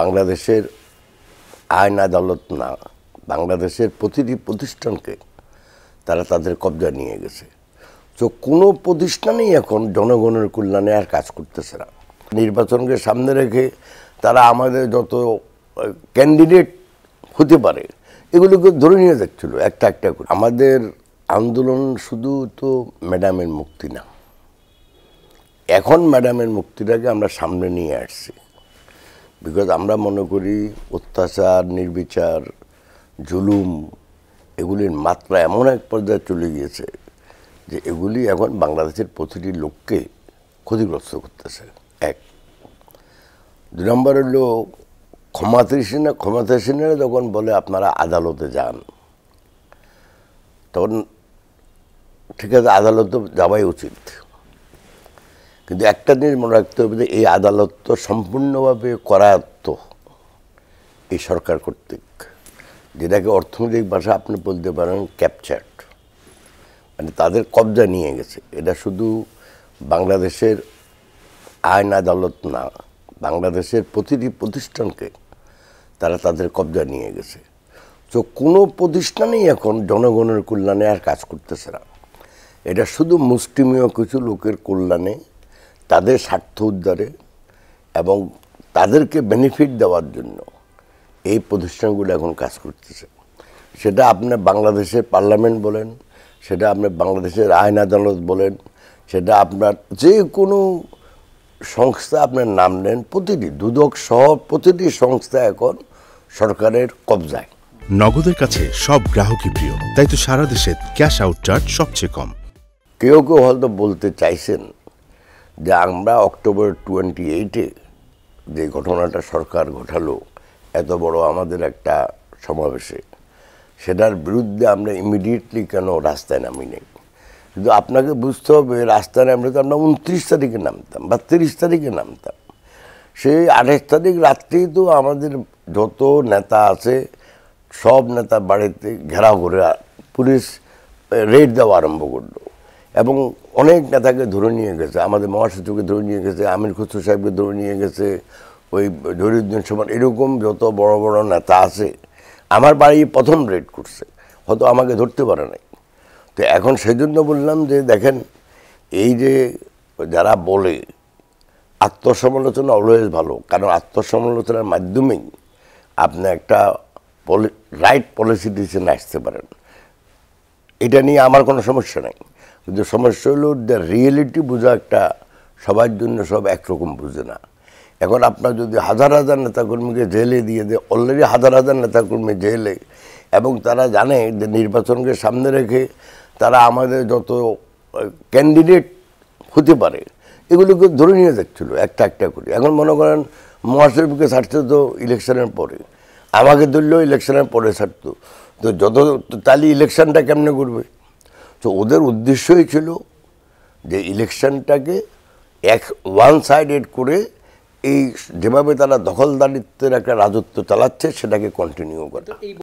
বাংলাদেশের আইন আদালত না বাংলাদেশের প্রতিটি প্রতিষ্ঠানকে তারা তাদের কবজা নিয়ে গেছে তো কোনো প্রতিষ্ঠানেই এখন জনগণের কল্যাণে আর কাজ করতেছে না নির্বাচনকে সামনে রেখে তারা আমাদের যত ক্যান্ডিডেট হতে পারে এগুলোকে ধরে নিয়ে যাচ্ছিল একটা একটা করে আমাদের আন্দোলন শুধু তো ম্যাডামের মুক্তি না এখন ম্যাডামের মুক্তিটাকে আমরা সামনে নিয়ে আসছি বিকজ আমরা মনে করি অত্যাচার নির্বিচার জুলুম এগুলির মাত্রা এমন এক পর্যায়ে চলে গিয়েছে যে এগুলি এখন বাংলাদেশের প্রতিটি লোককে ক্ষতিগ্রস্ত করতেছে এক দু নম্বর হলো ক্ষমাতৃষীরা ক্ষমাতৃষীরা যখন বলে আপনারা আদালতে যান তখন ঠিক আছে আদালতে যাওয়াই উচিত কিন্তু একটা জিনিস মনে রাখতে হবে যে এই আদালত তো সম্পূর্ণভাবে করায়ত্ত এই সরকার কর্তৃক যেটাকে অর্থনৈতিক ভাষা আপনি বলতে পারেন ক্যাপচার্ড মানে তাদের কবজা নিয়ে গেছে এটা শুধু বাংলাদেশের আইন আদালত না বাংলাদেশের প্রতিটি প্রতিষ্ঠানকে তারা তাদের কবজা নিয়ে গেছে তো কোনো প্রতিষ্ঠানেই এখন জনগণের কল্যাণে আর কাজ করতেছে না এটা শুধু মুষ্টিমীয় কিছু লোকের কল্যাণে তাদের স্বার্থ উদ্ধারে এবং তাদেরকে বেনিফিট দেওয়ার জন্য এই প্রতিষ্ঠানগুলো এখন কাজ করতেছে সেটা আপনার বাংলাদেশের পার্লামেন্ট বলেন সেটা আপনার বাংলাদেশের আইন আদালত বলেন সেটা আপনার যে কোনো সংস্থা আপনার নাম নেন প্রতিটি দুদক সহ প্রতিটি সংস্থা এখন সরকারের কবজায় নগদের কাছে সব গ্রাহকই প্রিয় তাই তো সারা দেশে ক্যাশ আউট চার্জ সবচেয়ে কম কেউ কেউ হয়তো বলতে চাইছেন যে আমরা অক্টোবর টোয়েন্টি এইটে যে ঘটনাটা সরকার ঘটালো এত বড় আমাদের একটা সমাবেশে সেটার বিরুদ্ধে আমরা ইমিডিয়েটলি কেন রাস্তায় নামি নেই কিন্তু আপনাকে বুঝতে হবে রাস্তায় নামলে তো আমরা উনত্রিশ তারিখে নামতাম বা তিরিশ তারিখে নামতাম সেই আঠাশ তারিখ রাত্রেই তো আমাদের যত নেতা আছে সব নেতা বাড়িতে ঘেরাও করে পুলিশ রেড দেওয়া আরম্ভ করলো এবং অনেক নেতাকে ধরে নিয়ে গেছে আমাদের মহাসচিবকে ধরে নিয়ে গেছে আমির খুচরো সাহেবকে ধরে নিয়ে গেছে ওই জহিরুদ্দিন সমান এরকম যত বড় বড় নেতা আছে আমার বাড়ি প্রথম রেড করছে হয়তো আমাকে ধরতে পারে নাই তো এখন সেই জন্য বললাম যে দেখেন এই যে যারা বলে আত্মসমালোচনা অলওয়েজ ভালো কারণ আত্মসমালোচনার মাধ্যমেই আপনি একটা রাইট পলিসি ডিসিশন আসতে পারেন এটা নিয়ে আমার কোনো সমস্যা নেই কিন্তু সমস্যা হলো দ্য রিয়েলিটি বোঝা একটা সবার জন্য সব একরকম বুঝে না এখন আপনার যদি হাজার হাজার নেতাকর্মীকে জেলে দিয়ে দেয় অলরেডি হাজার হাজার নেতাকর্মী জেলে এবং তারা জানে যে নির্বাচনকে সামনে রেখে তারা আমাদের যত ক্যান্ডিডেট হতে পারে এগুলোকে ধরে নিয়ে যাচ্ছিলো একটা একটা করে এখন মনে করেন মহাশরীফকে ছাড়তে তো ইলেকশনের পরে আমাকে ধরলেও ইলেকশনের পরে ছাড়তো তো যত তালি ইলেকশনটা কেমনে করবে তো ওদের উদ্দেশ্যই ছিল যে ইলেকশনটাকে এক ওয়ান সাইডেড করে এই যেভাবে তারা দখলদারিত্বের একটা রাজত্ব চালাচ্ছে সেটাকে কন্টিনিউ করা